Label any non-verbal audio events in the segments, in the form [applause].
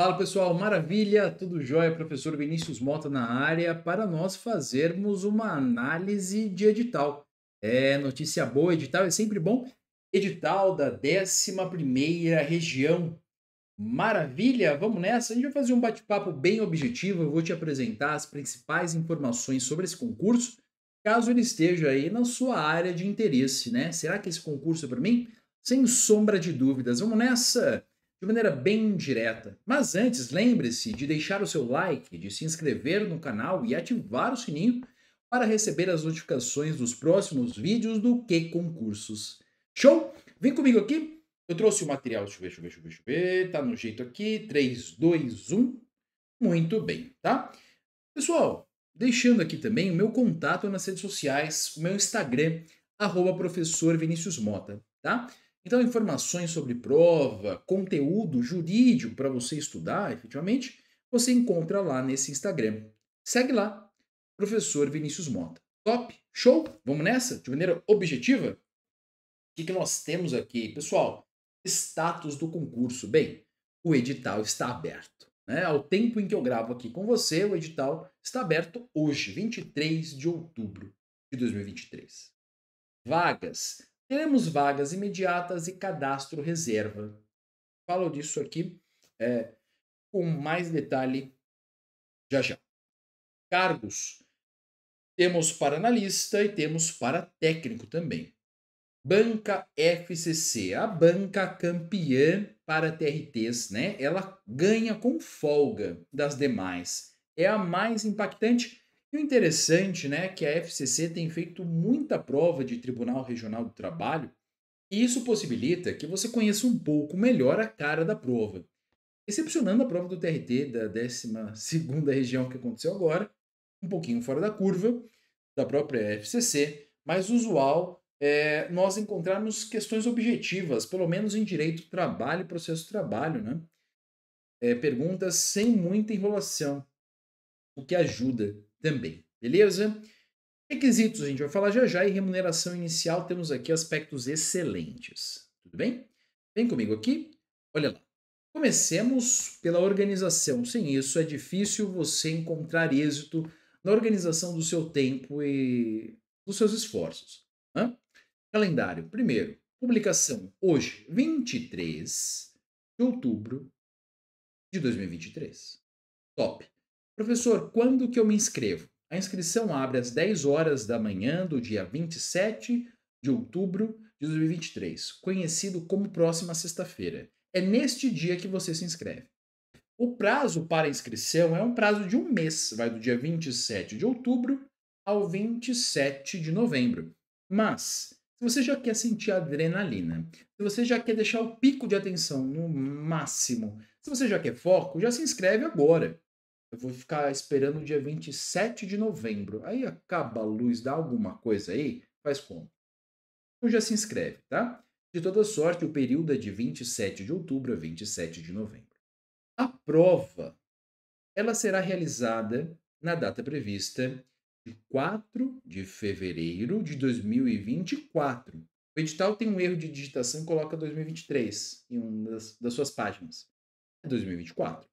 Fala pessoal, maravilha, tudo jóia? Professor Vinícius Mota na área para nós fazermos uma análise de edital. É notícia boa, edital é sempre bom. Edital da 11 região. Maravilha, vamos nessa. A gente vai fazer um bate-papo bem objetivo, eu vou te apresentar as principais informações sobre esse concurso, caso ele esteja aí na sua área de interesse, né? Será que esse concurso é para mim? Sem sombra de dúvidas. Vamos nessa de maneira bem direta. Mas antes, lembre-se de deixar o seu like, de se inscrever no canal e ativar o sininho para receber as notificações dos próximos vídeos do Que Concursos. Show? Vem comigo aqui. Eu trouxe o material, deixa eu ver, deixa eu ver, deixa eu ver, Tá no jeito aqui, 3, 2, 1. Muito bem, tá? Pessoal, deixando aqui também o meu contato nas redes sociais, o meu Instagram, arroba professor Vinícius Mota, tá? Então, informações sobre prova, conteúdo jurídico para você estudar, efetivamente, você encontra lá nesse Instagram. Segue lá, professor Vinícius Mota. Top? Show? Vamos nessa? De maneira objetiva? O que, que nós temos aqui, pessoal? Status do concurso. Bem, o edital está aberto. Né? Ao tempo em que eu gravo aqui com você, o edital está aberto hoje, 23 de outubro de 2023. Vagas Teremos vagas imediatas e cadastro reserva. Falo disso aqui é, com mais detalhe já já. Cargos. Temos para analista e temos para técnico também. Banca FCC, a banca campeã para TRTs, né? Ela ganha com folga das demais. É a mais impactante e o interessante né, é que a FCC tem feito muita prova de Tribunal Regional do Trabalho e isso possibilita que você conheça um pouco melhor a cara da prova. Excepcionando a prova do TRT da 12 [laughs] região que aconteceu agora, um pouquinho fora da curva, da própria FCC, mas usual é, nós encontrarmos questões objetivas, pelo menos em direito do trabalho e processo trabalho, né? É, perguntas sem muita enrolação, o que ajuda também, beleza? Requisitos a gente vai falar já já e remuneração inicial temos aqui aspectos excelentes, tudo bem? Vem comigo aqui, olha lá. Comecemos pela organização. Sem isso é difícil você encontrar êxito na organização do seu tempo e dos seus esforços. Né? Calendário. Primeiro, publicação hoje, 23 de outubro de 2023. Top. Professor, quando que eu me inscrevo? A inscrição abre às 10 horas da manhã do dia 27 de outubro de 2023, conhecido como próxima sexta-feira. É neste dia que você se inscreve. O prazo para inscrição é um prazo de um mês, vai do dia 27 de outubro ao 27 de novembro. Mas, se você já quer sentir adrenalina, se você já quer deixar o pico de atenção no máximo, se você já quer foco, já se inscreve agora. Eu vou ficar esperando o dia 27 de novembro. Aí acaba a luz, dá alguma coisa aí? Faz como? Então já se inscreve, tá? De toda sorte, o período é de 27 de outubro a 27 de novembro. A prova ela será realizada na data prevista de 4 de fevereiro de 2024. O edital tem um erro de digitação e coloca 2023 em uma das, das suas páginas. É 2024.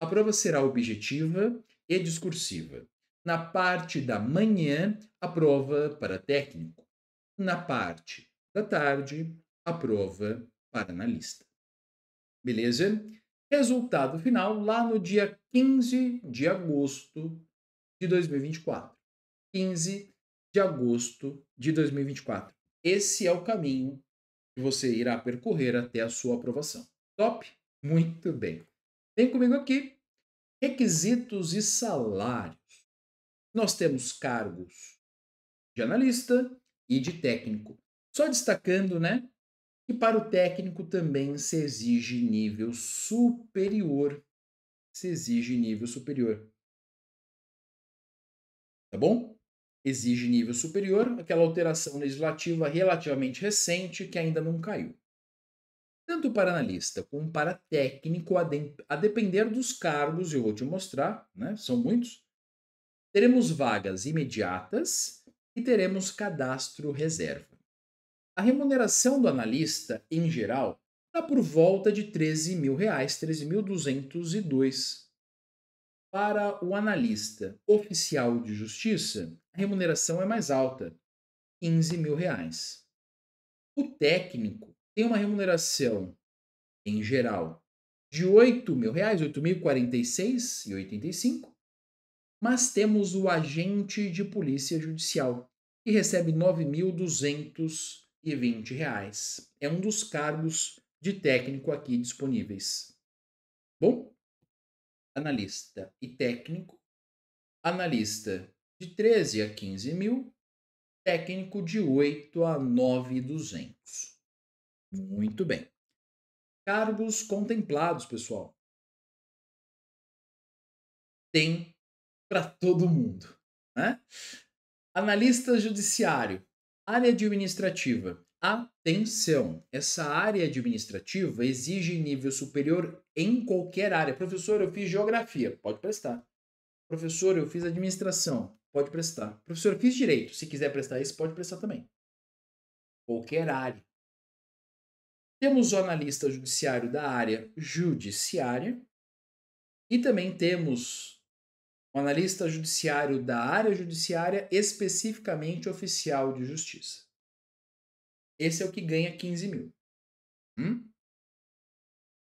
A prova será objetiva e discursiva. Na parte da manhã, a prova para técnico. Na parte da tarde, a prova para analista. Beleza? Resultado final lá no dia 15 de agosto de 2024. 15 de agosto de 2024. Esse é o caminho que você irá percorrer até a sua aprovação. Top? Muito bem. Vem comigo aqui. Requisitos e salários. Nós temos cargos de analista e de técnico. Só destacando, né, que para o técnico também se exige nível superior. Se exige nível superior. Tá bom? Exige nível superior, aquela alteração legislativa relativamente recente que ainda não caiu tanto para analista como para técnico, a, de, a depender dos cargos, eu vou te mostrar, né? são muitos, teremos vagas imediatas e teremos cadastro reserva. A remuneração do analista, em geral, está por volta de R$ 13.000, R$ 13.202. Para o analista oficial de justiça, a remuneração é mais alta, R$ reais O técnico tem uma remuneração em geral de R$ 8.000, 8.046,85, mas temos o agente de polícia judicial, que recebe R$ 9.220. É um dos cargos de técnico aqui disponíveis. Bom, analista e técnico, analista de 13 a 15 mil, técnico de 8 a 9,200. Muito bem. Cargos contemplados, pessoal. Tem para todo mundo. Né? Analista judiciário, área administrativa. Atenção! Essa área administrativa exige nível superior em qualquer área. Professor, eu fiz geografia, pode prestar. Professor, eu fiz administração, pode prestar. Professor, eu fiz direito, se quiser prestar isso, pode prestar também. Qualquer área. Temos o analista judiciário da área judiciária e também temos o analista judiciário da área judiciária especificamente oficial de justiça. Esse é o que ganha 15 mil. Hum?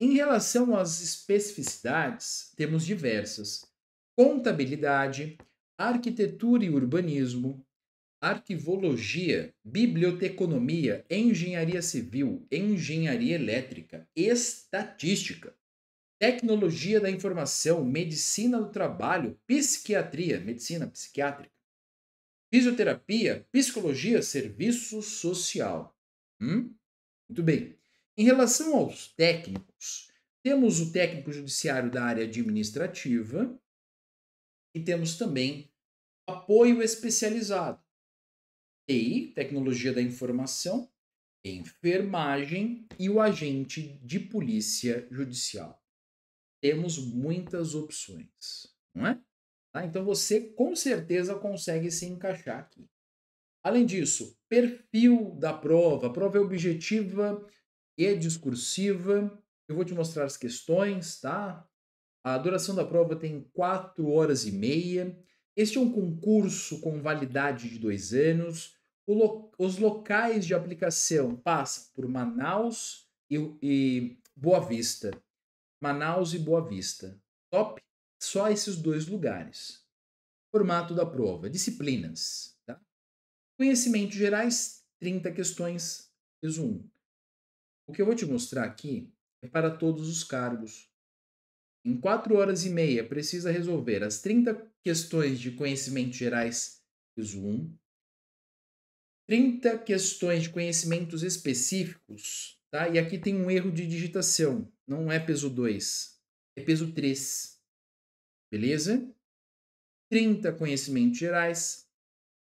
Em relação às especificidades, temos diversas: contabilidade, arquitetura e urbanismo, arquivologia, biblioteconomia, engenharia civil, engenharia elétrica, estatística, tecnologia da informação, medicina do trabalho, psiquiatria, medicina psiquiátrica, fisioterapia, psicologia, serviço social. Hum? Muito bem. Em relação aos técnicos, temos o técnico judiciário da área administrativa e temos também apoio especializado. TI, Tecnologia da Informação, Enfermagem e o agente de polícia judicial. Temos muitas opções, não é? Tá? Então você com certeza consegue se encaixar aqui. Além disso, perfil da prova. A prova é objetiva e é discursiva. Eu vou te mostrar as questões, tá? A duração da prova tem 4 horas e meia. Este é um concurso com validade de dois anos lo, os locais de aplicação passam por Manaus e, e Boa Vista. Manaus e Boa Vista. Top? Só esses dois lugares. Formato da prova: disciplinas. Tá? Conhecimentos gerais: 30 questões, peso 1. O que eu vou te mostrar aqui é para todos os cargos. Em 4 horas e meia, precisa resolver as 30 questões de conhecimentos gerais, peso 1, 30 questões de conhecimentos específicos, tá? E aqui tem um erro de digitação, não é peso 2, é peso 3. Beleza? 30 conhecimentos gerais,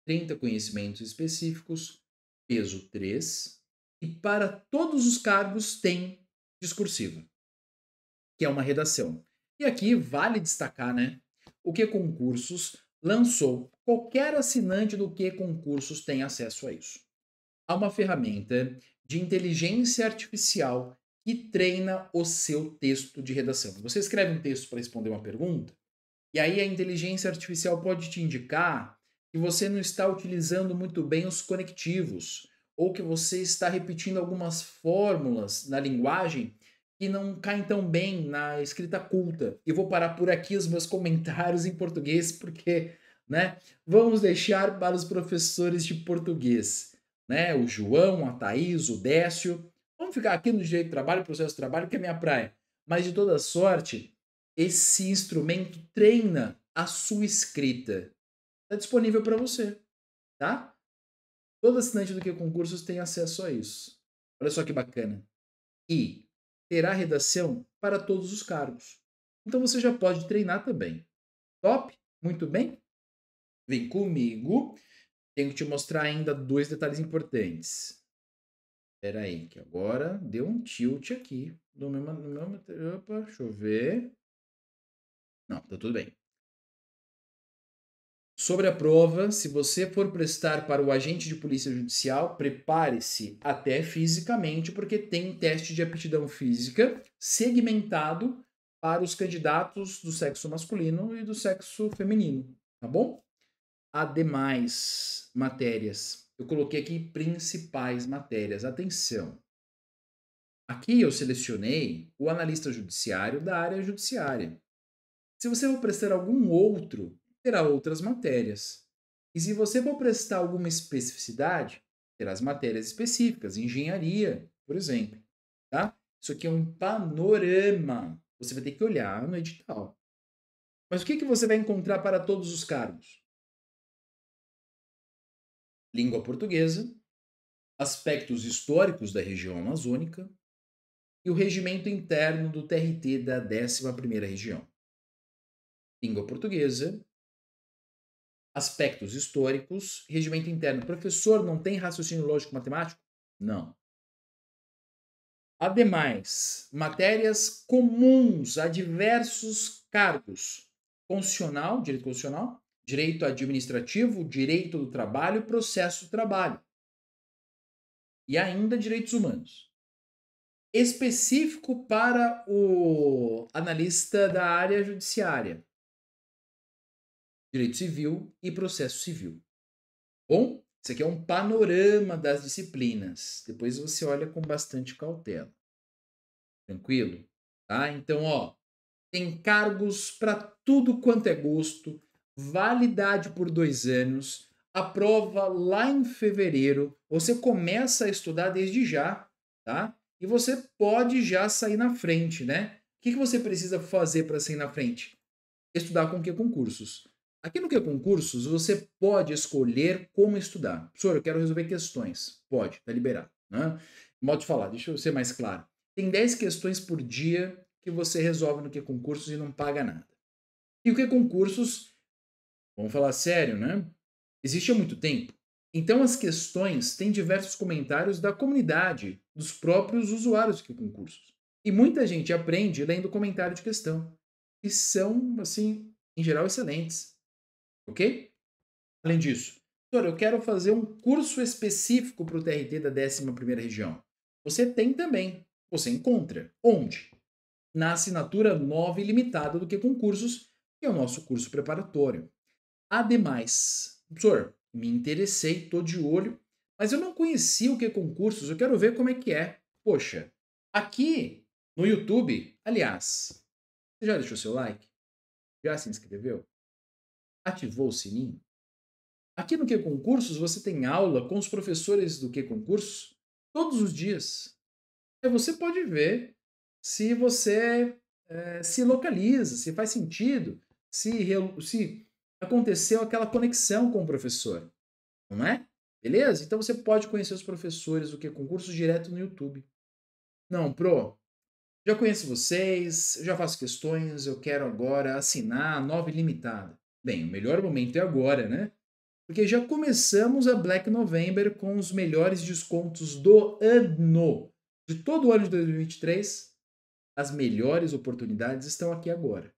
30 conhecimentos específicos, peso 3, e para todos os cargos tem discursivo, que é uma redação. E aqui vale destacar, né? O que concursos lançou Qualquer assinante do que concursos tem acesso a isso. Há uma ferramenta de inteligência artificial que treina o seu texto de redação. Você escreve um texto para responder uma pergunta, e aí a inteligência artificial pode te indicar que você não está utilizando muito bem os conectivos, ou que você está repetindo algumas fórmulas na linguagem que não caem tão bem na escrita culta. Eu vou parar por aqui os meus comentários em português, porque né? Vamos deixar para os professores de português, né? O João, a Thaís, o Décio. Vamos ficar aqui no direito do trabalho, processo de trabalho, que é minha praia. Mas de toda sorte, esse instrumento treina a sua escrita. Está disponível para você, tá? Todo assinante do que concursos tem acesso a isso. Olha só que bacana. E terá redação para todos os cargos. Então você já pode treinar também. Top? Muito bem? Vem comigo. Tenho que te mostrar ainda dois detalhes importantes. Espera aí, que agora deu um tilt aqui no meu, no meu material. Opa, deixa eu ver. Não, tá tudo bem. Sobre a prova, se você for prestar para o agente de polícia judicial, prepare-se até fisicamente, porque tem um teste de aptidão física segmentado para os candidatos do sexo masculino e do sexo feminino, tá bom? a demais matérias. Eu coloquei aqui principais matérias. Atenção! Aqui eu selecionei o analista judiciário da área judiciária. Se você for prestar algum outro, terá outras matérias. E se você for prestar alguma especificidade, terá as matérias específicas, engenharia, por exemplo. Tá? Isso aqui é um panorama. Você vai ter que olhar no edital. Mas o que, que você vai encontrar para todos os cargos? língua portuguesa, aspectos históricos da região amazônica e o regimento interno do TRT da 11ª região. Língua portuguesa, aspectos históricos, regimento interno. Professor, não tem raciocínio lógico matemático? Não. Ademais, matérias comuns a diversos cargos. Constitucional, direito constitucional, direito administrativo, direito do trabalho, processo do trabalho. E ainda direitos humanos. Específico para o analista da área judiciária, direito civil e processo civil. Bom, isso aqui é um panorama das disciplinas. Depois você olha com bastante cautela. Tranquilo? Tá? Então, ó, tem cargos para tudo quanto é gosto, validade por dois anos, a prova lá em fevereiro. Você começa a estudar desde já, tá? E você pode já sair na frente, né? O que, que você precisa fazer para sair na frente? Estudar com que concursos? Aqui no que concursos você pode escolher como estudar. Professor, eu quero resolver questões. Pode, tá liberado, né? Modo de falar, deixa eu ser mais claro. Tem 10 questões por dia que você resolve no que concursos e não paga nada. E o que concursos Vamos falar sério, né? Existe há muito tempo. Então, as questões têm diversos comentários da comunidade, dos próprios usuários que concursos. E muita gente aprende lendo comentário de questão, que são, assim, em geral, excelentes. Ok? Além disso, doutor, eu quero fazer um curso específico para o TRT da 11 região. Você tem também. Você encontra. Onde? Na assinatura nova e limitada do que concursos, que é o nosso curso preparatório. Ademais, professor, me interessei, tô de olho, mas eu não conhecia o que é concursos, eu quero ver como é que é. Poxa, aqui no YouTube, aliás, você já deixou seu like? Já se inscreveu? Ativou o sininho? Aqui no Que é Concursos você tem aula com os professores do Que é Concursos todos os dias. Aí você pode ver se você é, se localiza, se faz sentido, se, se aconteceu aquela conexão com o professor, não é? Beleza? Então você pode conhecer os professores, o que? Concurso direto no YouTube. Não, pro, já conheço vocês, já faço questões, eu quero agora assinar a nova ilimitada. Bem, o melhor momento é agora, né? Porque já começamos a Black November com os melhores descontos do ano. De todo o ano de 2023, as melhores oportunidades estão aqui agora.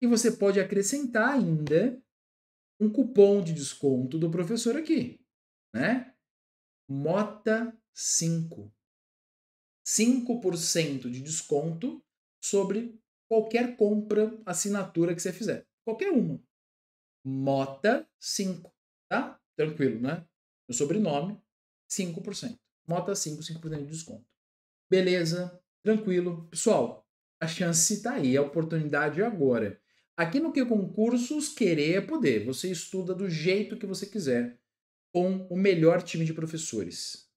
E você pode acrescentar ainda um cupom de desconto do professor aqui, né? Mota 5. 5% de desconto sobre qualquer compra, assinatura que você fizer. Qualquer uma. Mota 5, tá? Tranquilo, né? No sobrenome, 5%. Mota 5, 5% de desconto. Beleza, tranquilo. Pessoal, a chance está aí, a oportunidade é agora. Aqui no que concursos, querer é poder. Você estuda do jeito que você quiser, com o melhor time de professores.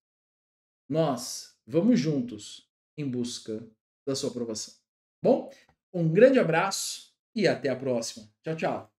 Nós vamos juntos em busca da sua aprovação. Bom, um grande abraço e até a próxima. Tchau, tchau.